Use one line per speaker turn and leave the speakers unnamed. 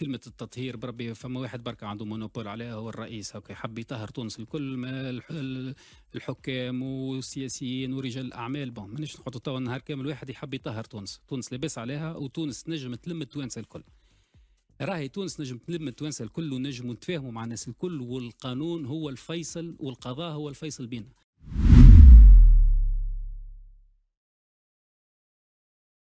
كلمه التطهير بربي فما واحد بركة عنده مونوبول عليها هو الرئيس هكا يحب يطهر تونس الكل الحكام والسياسيين ورجال الاعمال بون مانيش نحط توا النهار كامل واحد يحب يطهر تونس تونس لاباس عليها وتونس نجم تلم التوانسه الكل راهي تونس نجم تلم التوانسه الكل ونجم نتفاهموا مع الناس الكل والقانون هو الفيصل والقضاء هو الفيصل بينا